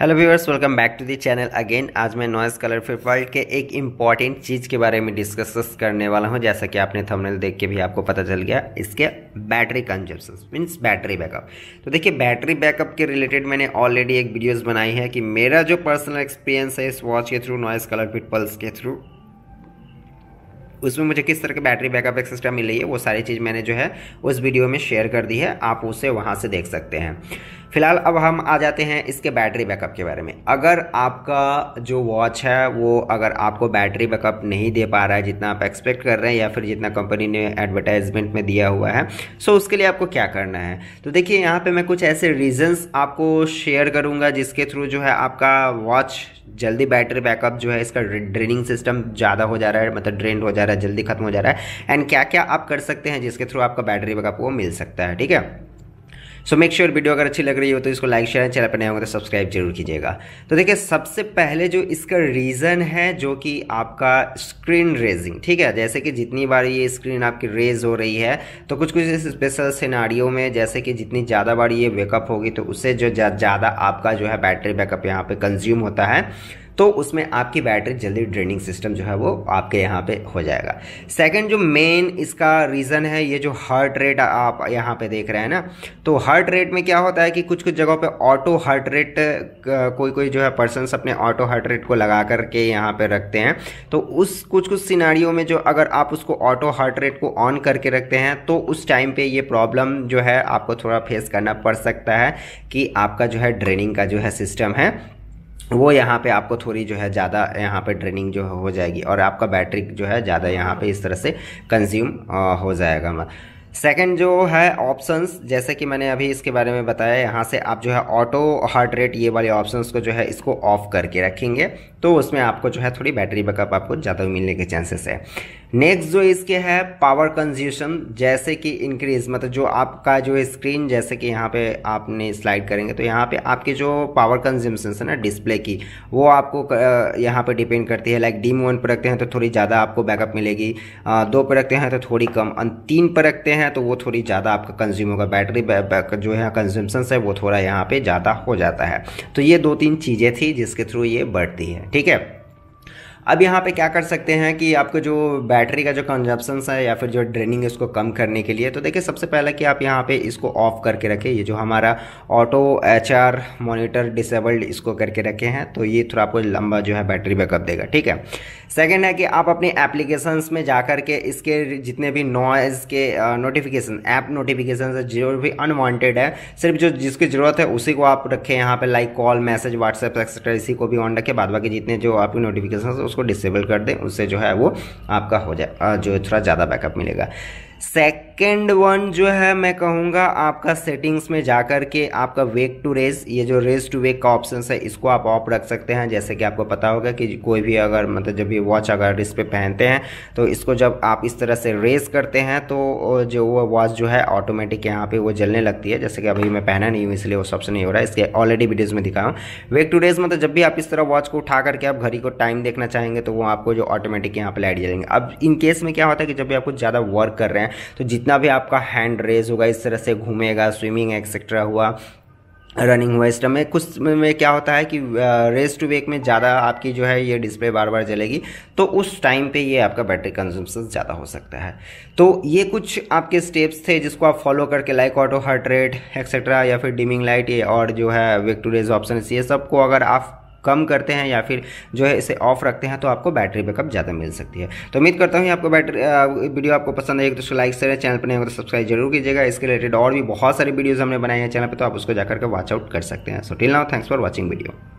hello viewers welcome back to the channel again आज मैं noise colour फिर world के एक इम्पॉर्टेंट चीज़ के बारे में डिस्कस करने वाला हूं जैसा कि आपने थंबनेल देख के भी आपको पता चल गया इसके battery consumption means battery backup तो देखिए बैटरी बैकअप के रिलेटेड मैंने ऑलरेडी एक वीडियोज़ बनाई है कि मेरा जो पर्सनल एक्सपीरियंस है इस वॉच के through Noise ColorFit Pulse के थ्रू उसमें मुझे किस तरह के बैटरी बैकअप एक सिस्टम मिल रही है वो सारी चीज़ मैंने जो है उस वीडियो में शेयर कर दी है आप उसे वहाँ से देख सकते हैं फिलहाल अब हम आ जाते हैं इसके बैटरी बैकअप के बारे में अगर आपका जो वॉच है वो अगर आपको बैटरी बैकअप नहीं दे पा रहा है जितना आप एक्सपेक्ट कर रहे हैं या फिर जितना कंपनी ने एडवर्टाइजमेंट में दिया हुआ है सो उसके लिए आपको क्या करना है तो देखिए यहाँ पर मैं कुछ ऐसे रीजन्स आपको शेयर करूँगा जिसके थ्रू जो है आपका वॉच जल्दी बैटरी बैकअप जो है इसका ड्रेनिंग सिस्टम ज़्यादा हो जा रहा है मतलब ड्रेन हो जा रहा है जल्दी खत्म हो जा रहा है एंड क्या क्या आप कर सकते हैं जिसके थ्रू आपका बैटरी बैकअप वो मिल सकता है ठीक है सो मेक श्योर वीडियो अगर अच्छी लग रही हो तो इसको लाइक शेयर चैनल पर नया होगा तो सब्सक्राइब जरूर कीजिएगा तो देखिए सबसे पहले जो इसका रीज़न है जो कि आपका स्क्रीन रेजिंग ठीक है जैसे कि जितनी बार ये स्क्रीन आपकी रेज हो रही है तो कुछ कुछ स्पेशल सिनारियों में जैसे कि जितनी ज़्यादा बार ये वेकअप होगी तो उससे जो ज़्यादा आपका जो है बैटरी बैकअप यहाँ पर कंज्यूम होता है तो उसमें आपकी बैटरी जल्दी ड्रेनिंग सिस्टम जो है वो आपके यहाँ पे हो जाएगा सेकंड जो मेन इसका रीज़न है ये जो हार्ट रेट आप यहाँ पे देख रहे हैं ना तो हार्ट रेट में क्या होता है कि कुछ कुछ जगहों पे ऑटो हार्ट रेट कोई कोई जो है पर्सनस अपने ऑटो हार्ट रेट को लगा करके यहाँ पर रखते हैं तो उस कुछ कुछ सिनारियों में जो अगर आप उसको ऑटो हार्ट रेट को ऑन करके रखते हैं तो उस टाइम पर ये प्रॉब्लम जो है आपको थोड़ा फेस करना पड़ सकता है कि आपका जो है ड्रेनिंग का जो है सिस्टम है वो यहाँ पे आपको थोड़ी जो है ज़्यादा यहाँ पे ड्रेनिंग जो हो जाएगी और आपका बैटरी जो है ज़्यादा यहाँ पे इस तरह से कंज्यूम हो जाएगा मतलब सेकंड जो है ऑप्शंस जैसे कि मैंने अभी इसके बारे में बताया यहाँ से आप जो है ऑटो हार्ट रेट ये वाले ऑप्शंस को जो है इसको ऑफ करके रखेंगे तो उसमें आपको जो है थोड़ी बैटरी बैकअप आपको ज़्यादा मिलने के चांसेस है नेक्स्ट जो इसके है पावर कंज्यूशन जैसे कि इंक्रीज मतलब जो आपका जो स्क्रीन जैसे कि यहाँ पे आपने स्लाइड करेंगे तो यहाँ पे आपके जो पावर कंज्यूमशन है ना डिस्प्ले की वो आपको यहाँ पे डिपेंड करती है लाइक डीम वन पर रखते हैं तो थोड़ी ज़्यादा आपको बैकअप मिलेगी दो पर रखते हैं तो थोड़ी कम तीन पर रखते हैं तो वो थोड़ी ज़्यादा आपका कंज्यूम होगा बैटरी जो है कंज्यूमशन है वो थोड़ा यहाँ पर ज़्यादा हो जाता है तो ये दो तीन चीज़ें थी जिसके थ्रू ये बढ़ती है ठीक है अब यहाँ पे क्या कर सकते हैं कि आपको जो बैटरी का जो कंजप्शन है या फिर जो ड्रेनिंग है उसको कम करने के लिए तो देखिए सबसे पहले कि आप यहाँ पे इसको ऑफ करके रखें ये जो हमारा auto H R monitor disabled इसको करके रखे हैं तो ये थोड़ा आपको लंबा जो है बैटरी बैकअप देगा ठीक है सेकेंड है कि आप अपने एप्लीकेशंस में जा कर के इसके जितने भी नॉइज़ के नोटिफिकेशन ऐप नोटिफिकेशन जो भी अनवांटेड है सिर्फ जो जिसकी ज़रूरत है उसी को आप रखें यहाँ पर like call message WhatsApp etcetera इसी को भी ऑन रखें बाद बाकी जितने जो आपकी नोटिफिकेशन उसको डिसेबल कर दें उससे जो है वो आपका हो जाए जो थोड़ा ज़्यादा बैकअप मिलेगा सेक सेकेंड वन जो है मैं कहूँगा आपका सेटिंग्स में जा कर के आपका वेक टू रेस ये जो रेस टू वेक का ऑप्शन है इसको आप ऑफ रख सकते हैं जैसे कि आपको पता होगा कि कोई भी अगर मतलब जब ये वॉच अगर इस पर पहनते हैं तो इसको जब आप इस तरह से रेस करते हैं तो जो वो वॉच जो है ऑटोमेटिक यहाँ पर वो जलने लगती है जैसे कि अभी मैं पहना नहीं हूँ इसलिए वो सबसे नहीं हो रहा है इसके ऑलरेडी वीडियोज़ में दिखाया हूँ वेक टू रेस मतलब जब भी आप इस तरह वॉच को उठा करके आप घड़ी को टाइम देखना चाहेंगे तो वो आपको जो ऑटोमेटिक यहाँ पर लाइट जलेंगे अब इनकेस में क्या होता है कि जब भी आप कुछ ज़्यादा वर्क कर रहे हैं तो जितने जितना भी आपका हैंड रेज होगा इस तरह से घूमेगा स्विमिंग एक्सेट्रा हुआ रनिंग हुआ इस में कुछ में क्या होता है कि रेस टू वेक में ज़्यादा आपकी जो है ये डिस्प्ले बार बार चलेगी तो उस टाइम पे ये आपका बैटरी कंजम्पशन ज़्यादा हो सकता है तो ये कुछ आपके स्टेप्स थे जिसको आप फॉलो करके like auto heart rate etcetera या फिर डिमिंग लाइट ये और जो है वेक टू रेज ऑप्शन ये सबको अगर आप कम करते हैं या फिर जो है इसे ऑफ रखते हैं तो आपको बैटरी बैकअप ज़्यादा मिल सकती है तो उम्मीद करता हूँ आपको बैटरी वीडियो आपको पसंद आएगी तो उसको लाइक करें चैनल पर नहीं होगा तो सब्सक्राइब जरूर कीजिएगा इसके रिलेटेड और भी बहुत सारी वीडियोज़ हमने बनाए हैं चैनल पर तो आप उसको जाकर के वॉच आउट कर सकते हैं so till now thanks for watching video